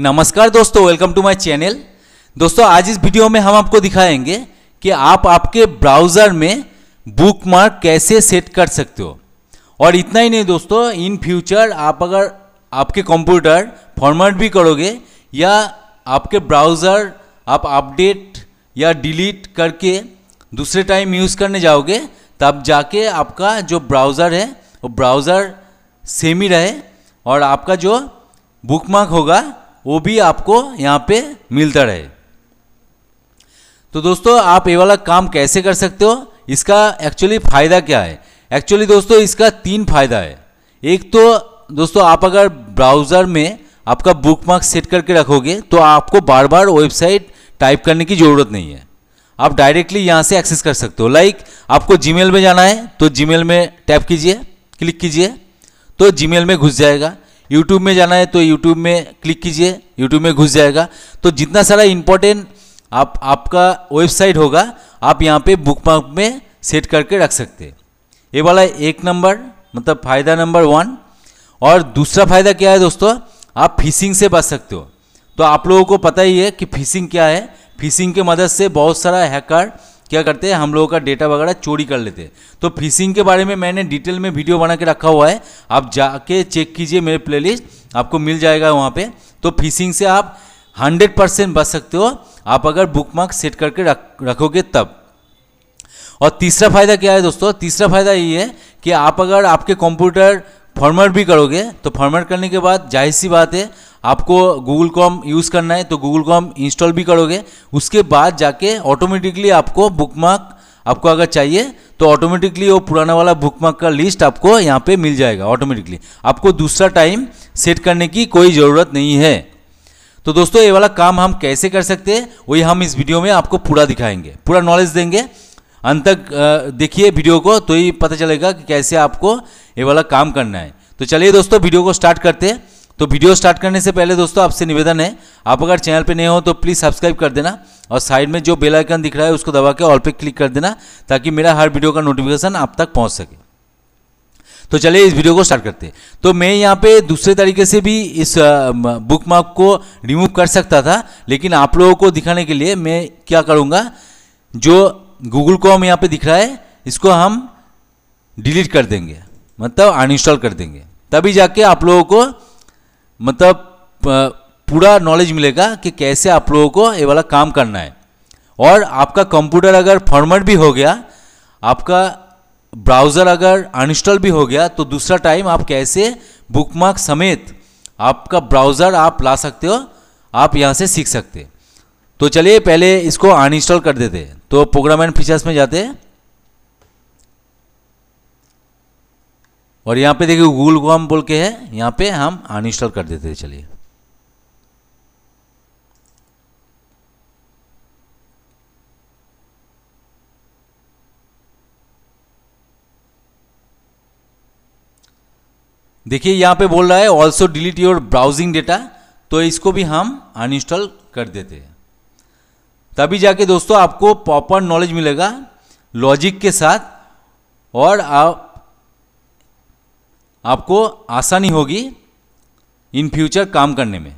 नमस्कार दोस्तों welcome to my channel दोस्तों आज इस वीडियो में हम आपको दिखाएंगे कि आप आपके ब्राउज़र में बुकमार्क कैसे सेट कर सकते हो और इतना ही नहीं दोस्तों इन फ्यूचर आप अगर आपके कंप्यूटर फॉर्मेट भी करोगे या आपके ब्राउज़र आप अपडेट या डिलीट करके दूसरे टाइम यूज़ करने जाओगे तब जाके आपका जो ब्राउज़र है वो ब्राउज़र सेम ही रहे और आपका जो बुकमार्क होगा वो भी आपको यहाँ पे मिलता रहे तो दोस्तों आप ये वाला काम कैसे कर सकते हो इसका एक्चुअली फ़ायदा क्या है एक्चुअली दोस्तों इसका तीन फ़ायदा है एक तो दोस्तों आप अगर ब्राउज़र में आपका बुक मार्क सेट करके रखोगे तो आपको बार बार वेबसाइट टाइप करने की ज़रूरत नहीं है आप डायरेक्टली यहाँ से एक्सेस कर सकते हो लाइक आपको जीमेल में जाना है तो जीमेल में टैप कीजिए क्लिक कीजिए तो जीमेल में घुस जाएगा यूट्यूब में जाना है तो यूट्यूब में क्लिक कीजिए यूट्यूब में घुस जाएगा तो जितना सारा इंपॉर्टेंट आप आपका वेबसाइट होगा आप यहाँ पे बुक मार्क में सेट करके रख सकते हैं ये वाला एक नंबर मतलब फ़ायदा नंबर वन और दूसरा फ़ायदा क्या है दोस्तों आप फिशिंग से बच सकते हो तो आप लोगों को पता ही है कि फिशिंग क्या है फिशिंग के मदद से बहुत सारा हैकर क्या करते हैं हम लोगों का डेटा वगैरह चोरी कर लेते हैं तो फिशिंग के बारे में मैंने डिटेल में वीडियो बना के रखा हुआ है आप जाके चेक कीजिए मेरे प्लेलिस्ट आपको मिल जाएगा वहाँ पे तो फिशिंग से आप हंड्रेड परसेंट बच सकते हो आप अगर बुक सेट करके रख रखोगे तब और तीसरा फायदा क्या है दोस्तों तीसरा फायदा ये है कि आप अगर आपके कंप्यूटर फॉर्मेट भी करोगे तो फॉर्मेट करने के बाद जाहिर सी बात है आपको गूगल कॉम यूज़ करना है तो गूगल कॉम इंस्टॉल भी करोगे उसके बाद जाके ऑटोमेटिकली आपको बुक आपको अगर चाहिए तो ऑटोमेटिकली वो पुराना वाला बुक का लिस्ट आपको यहाँ पे मिल जाएगा ऑटोमेटिकली आपको दूसरा टाइम सेट करने की कोई ज़रूरत नहीं है तो दोस्तों ये वाला काम हम कैसे कर सकते हैं वही हम इस वीडियो में आपको पूरा दिखाएंगे पूरा नॉलेज देंगे अंत तक देखिए वीडियो को तो ही पता चलेगा कि कैसे आपको ये वाला काम करना है तो चलिए दोस्तों वीडियो को स्टार्ट करते हैं तो वीडियो स्टार्ट करने से पहले दोस्तों आपसे निवेदन है आप अगर चैनल पे नए हो तो प्लीज़ सब्सक्राइब कर देना और साइड में जो बेल आइकन दिख रहा है उसको दबा के ऑल पे क्लिक कर देना ताकि मेरा हर वीडियो का नोटिफिकेशन आप तक पहुंच सके तो चलिए इस वीडियो को स्टार्ट करते हैं तो मैं यहाँ पे दूसरे तरीके से भी इस बुक मार्क को रिमूव कर सकता था लेकिन आप लोगों को दिखाने के लिए मैं क्या करूँगा जो गूगल को हम यहाँ पर दिख रहा है इसको हम डिलीट कर देंगे मतलब अनइंस्टॉल कर देंगे तभी जाके आप लोगों को मतलब पूरा नॉलेज मिलेगा कि कैसे आप लोगों को ये वाला काम करना है और आपका कंप्यूटर अगर फॉर्मेट भी हो गया आपका ब्राउज़र अगर अनइंस्टॉल भी हो गया तो दूसरा टाइम आप कैसे बुकमार्क समेत आपका ब्राउज़र आप ला सकते हो आप यहाँ से सीख सकते तो चलिए पहले इसको अनइंस्टॉल कर देते तो प्रोग्राम एंड फीचर्स में जाते हैं और यहाँ पे देखिए गूगल कॉम बोल के है यहाँ पे हम अनइंस्टॉल कर देते हैं चलिए देखिए यहाँ पे बोल रहा है also delete your browsing data तो इसको भी हम अनइंस्टॉल कर देते हैं तभी जाके दोस्तों आपको प्रॉपर नॉलेज मिलेगा लॉजिक के साथ और आप आपको आसानी होगी इन फ्यूचर काम करने में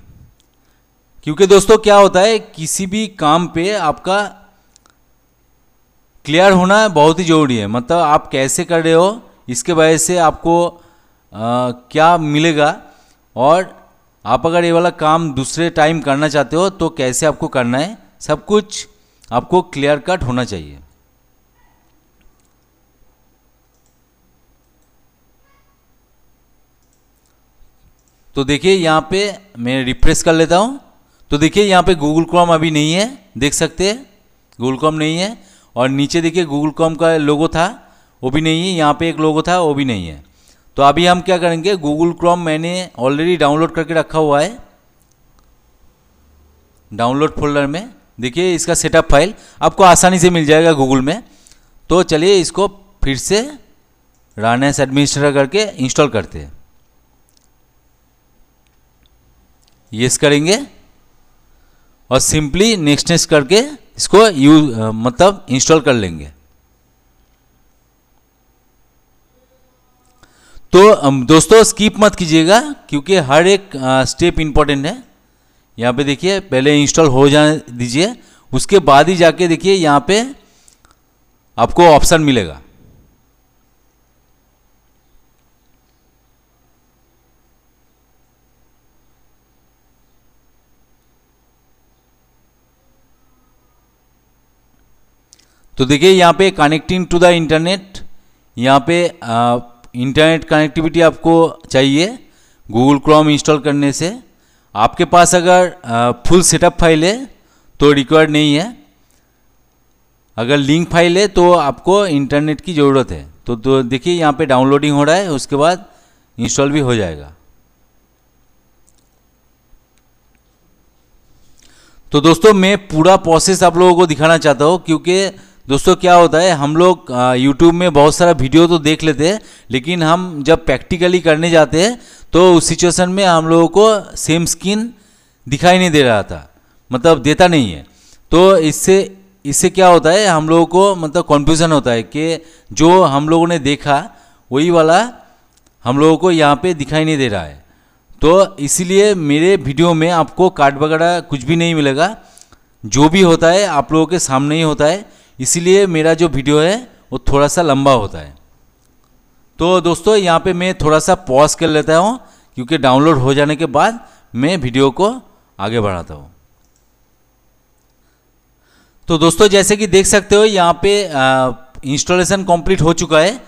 क्योंकि दोस्तों क्या होता है किसी भी काम पे आपका क्लियर होना बहुत ही ज़रूरी है मतलब आप कैसे कर रहे हो इसके वजह से आपको आ, क्या मिलेगा और आप अगर ये वाला काम दूसरे टाइम करना चाहते हो तो कैसे आपको करना है सब कुछ आपको क्लियर कट होना चाहिए तो देखिए यहाँ पे मैं रिफ्रेश कर लेता हूँ तो देखिए यहाँ पे गूगल क्रॉम अभी नहीं है देख सकते हैं गूगल क्रॉम नहीं है और नीचे देखिए गूगल क्रॉम का लोगो था वो भी नहीं है यहाँ पे एक लोगो था वो भी नहीं है तो अभी हम क्या करेंगे गूगल क्रॉम मैंने ऑलरेडी डाउनलोड करके रखा हुआ है डाउनलोड फोल्डर में देखिए इसका सेटअप फाइल आपको आसानी से मिल जाएगा गूगल में तो चलिए इसको फिर से रानस एडमिनिस्ट्रेटर करके इंस्टॉल करते हैं यस करेंगे और सिंपली नेक्स्ट नेक्स्ट करके इसको यूज मतलब इंस्टॉल कर लेंगे तो दोस्तों स्किप मत कीजिएगा क्योंकि हर एक स्टेप इंपॉर्टेंट है यहाँ पे देखिए पहले इंस्टॉल हो जाने दीजिए उसके बाद ही जाके देखिए यहाँ पे आपको ऑप्शन मिलेगा तो देखिए यहाँ पे कनेक्टिंग टू द इंटरनेट यहाँ पे इंटरनेट कनेक्टिविटी आपको चाहिए गूगल क्रोम इंस्टॉल करने से आपके पास अगर फुल सेटअप फाइल है तो रिक्वायर्ड नहीं है अगर लिंक फाइल है तो आपको इंटरनेट की ज़रूरत है तो, तो देखिए यहाँ पे डाउनलोडिंग हो रहा है उसके बाद इंस्टॉल भी हो जाएगा तो दोस्तों मैं पूरा प्रोसेस आप लोगों को दिखाना चाहता हूँ क्योंकि दोस्तों क्या होता है हम लोग यूट्यूब में बहुत सारा वीडियो तो देख लेते हैं लेकिन हम जब प्रैक्टिकली करने जाते हैं तो उस सिचुएशन में हम लोगों को सेम स्किन दिखाई नहीं दे रहा था मतलब देता नहीं है तो इससे इससे क्या होता है हम लोगों को मतलब कन्फ्यूज़न होता है कि जो हम लोगों ने देखा वही वाला हम लोगों को यहाँ पे दिखाई नहीं दे रहा है तो इसीलिए मेरे वीडियो में आपको कार्ड वगैरह कुछ भी नहीं मिलेगा जो भी होता है आप लोगों के सामने ही होता है इसीलिए मेरा जो वीडियो है वो थोड़ा सा लंबा होता है तो दोस्तों यहाँ पे मैं थोड़ा सा पॉज कर लेता हूँ क्योंकि डाउनलोड हो जाने के बाद मैं वीडियो को आगे बढ़ाता हूँ तो दोस्तों जैसे कि देख सकते हो यहाँ पे इंस्टॉलेशन कंप्लीट हो चुका है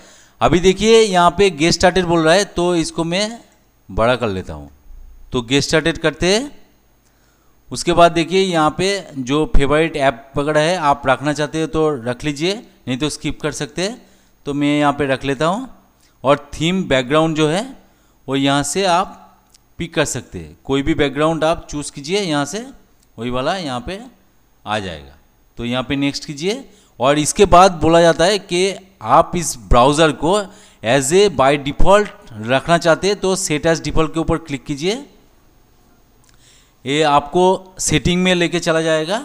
अभी देखिए यहाँ पे गेस्ट स्टार्टेड बोल रहा है तो इसको मैं बड़ा कर लेता हूँ तो गेस्ट स्टार्टेड करते हैं उसके बाद देखिए यहाँ पे जो फेवरेट ऐप पकड़ा है आप रखना चाहते हो तो रख लीजिए नहीं तो स्किप कर सकते हैं तो मैं यहाँ पे रख लेता हूँ और थीम बैकग्राउंड जो है वो यहाँ से आप पिक कर सकते हैं कोई भी बैकग्राउंड आप चूज़ कीजिए यहाँ से वही वाला यहाँ पे आ जाएगा तो यहाँ पे नेक्स्ट कीजिए और इसके बाद बोला जाता है कि आप इस ब्राउज़र को एज ए बाय डिफ़ॉल्ट रखना चाहते हैं तो सेट एज डिफ़ॉल्ट के ऊपर क्लिक कीजिए ये आपको सेटिंग में लेके चला जाएगा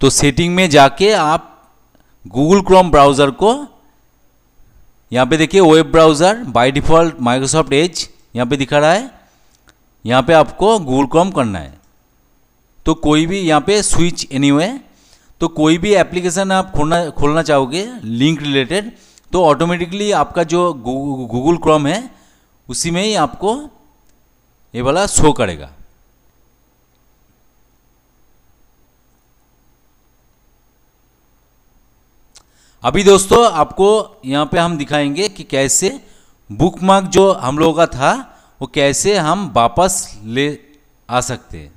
तो सेटिंग में जाके आप गूगल क्रोम ब्राउज़र को यहाँ पे देखिए web browser by default Microsoft Edge यहाँ पे दिखा रहा है यहाँ पे आपको गूगल क्रोम करना है तो कोई भी यहाँ पे स्विच एनी anyway, तो कोई भी एप्लीकेशन आप खोलना खोलना चाहोगे लिंक रिलेटेड तो ऑटोमेटिकली आपका जो गूगल क्रोम है उसी में ही आपको ये वाला शो करेगा अभी दोस्तों आपको यहां पे हम दिखाएंगे कि कैसे बुक मार्क जो हम लोगों का था वो कैसे हम वापस ले आ सकते हैं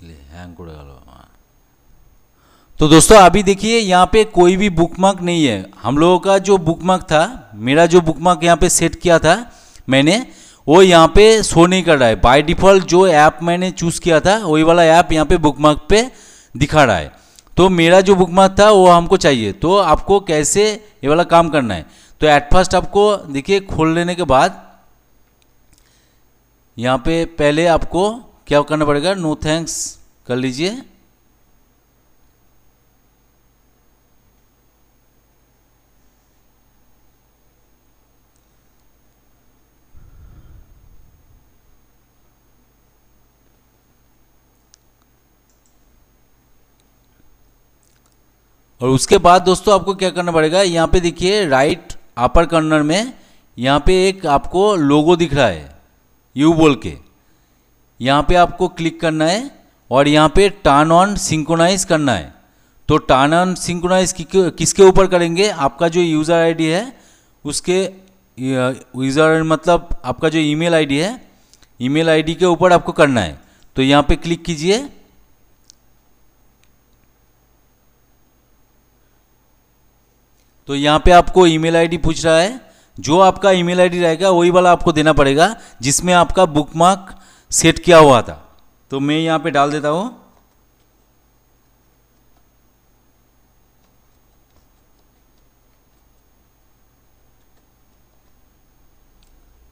इसलिए हैंग कोड तो दोस्तों अभी देखिए यहाँ पे कोई भी बुकमार्क नहीं है हम लोगों का जो बुकमार्क था मेरा जो बुकमार्क यहाँ पे सेट किया था मैंने वो यहाँ पे शो नहीं कर रहा है बाय डिफ़ॉल्ट जो ऐप मैंने चूज़ किया था वही वाला ऐप यहाँ पे बुकमार्क पे दिखा रहा है तो मेरा जो बुकमार्क था वो हमको चाहिए तो आपको कैसे ये वाला काम करना है तो एट फर्स्ट आपको देखिए खोल लेने के बाद यहाँ पे पहले आपको क्या करना पड़ेगा नो थैंक्स कर लीजिए और उसके बाद दोस्तों आपको क्या करना पड़ेगा यहाँ पे देखिए राइट अपर कॉर्नर में यहाँ पे एक आपको लोगो दिख रहा है यू बोल के यहाँ पे आपको क्लिक करना है और यहाँ पे टर्न ऑन सिंक्रोनाइज करना है तो टर्न ऑन सिंक्रोनाइज किसके ऊपर करेंगे आपका जो यूज़र आईडी है उसके यूज़र मतलब आपका जो ईमेल आईडी है ईमेल आईडी के ऊपर आपको करना है तो यहाँ पे क्लिक कीजिए तो यहाँ पे आपको ईमेल आईडी पूछ रहा है जो आपका ईमेल आईडी रहेगा वही वाला आपको देना पड़ेगा जिसमें आपका बुकमार्क सेट किया हुआ था तो मैं यहां पे डाल देता हूं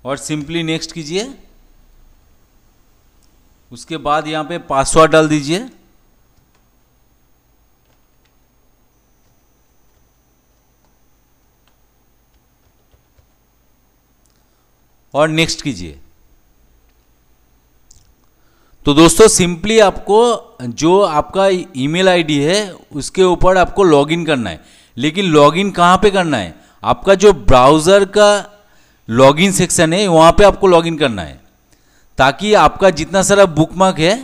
और सिंपली नेक्स्ट कीजिए उसके बाद यहां पे पासवर्ड डाल दीजिए और नेक्स्ट कीजिए तो दोस्तों सिंपली आपको जो आपका ईमेल आईडी है उसके ऊपर आपको लॉगिन करना है लेकिन लॉगिन कहाँ पे करना है आपका जो ब्राउज़र का लॉगिन सेक्शन है वहाँ पे आपको लॉगिन करना है ताकि आपका जितना सारा बुकमार्क है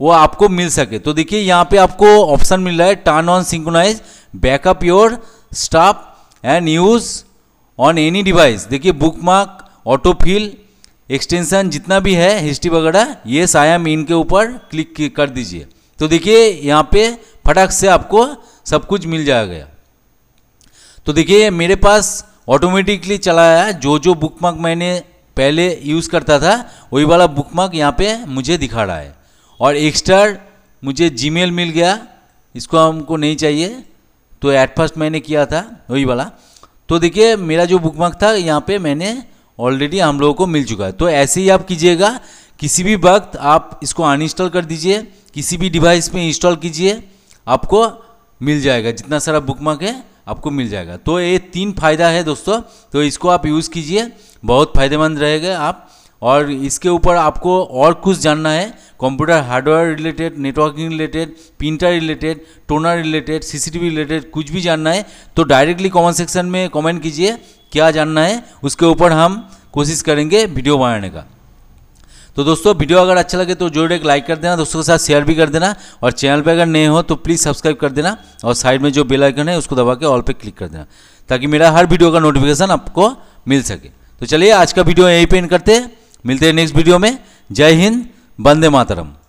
वो आपको मिल सके तो देखिए यहाँ पे आपको ऑप्शन मिल रहा है turn on synchronise backup your stuff and use on any device देखिए bookmark autofill extension जितना भी है हिस्ट्री वगैरह ये साया मीन के ऊपर क्लिक कर दीजिए तो देखिए यहाँ पे फटाक से आपको सब कुछ मिल जाएगा तो देखिए मेरे पास ऑटोमेटिकली चला आया जो जो बुकमार्क मैंने पहले यूज़ करता था वही वाला बुकमार्क यहाँ पे मुझे दिखा रहा है और एक्स्ट्रा मुझे जीमेल मिल गया इसको हमको नहीं चाहिए तो एट फर्स्ट मैंने किया था वही वाला तो देखिए मेरा जो बुकमार्क था यहाँ पे मैंने ऑलरेडी हम लोगों को मिल चुका है तो ऐसे ही आप कीजिएगा किसी भी वक्त आप इसको अनइंस्टॉल कर दीजिए किसी भी डिवाइस पे इंस्टॉल कीजिए आपको मिल जाएगा जितना सारा बुकमार्क है आपको मिल जाएगा तो ये तीन फायदा है दोस्तों तो इसको आप यूज़ कीजिए बहुत फायदेमंद रहेगा आप और इसके ऊपर आपको और कुछ जानना है computer hardware related networking related printer related toner related CCTV related कुछ भी जानना है तो डायरेक्टली कमेंट सेक्शन में कमेंट कीजिए क्या जानना है उसके ऊपर हम कोशिश करेंगे वीडियो बनाने का तो दोस्तों वीडियो अगर अच्छा लगे तो जोड़ एक लाइक कर देना दोस्तों के साथ शेयर भी कर देना और चैनल पे अगर नए हो तो प्लीज़ सब्सक्राइब कर देना और साइड में जो बेल आइकन है उसको दबा के ऑल पे क्लिक कर देना ताकि मेरा हर वीडियो का नोटिफिकेशन आपको मिल सके तो चलिए आज का वीडियो यहीं पे इन करते हैं मिलते हैं नेक्स्ट वीडियो में जय हिंद वंदे मातरम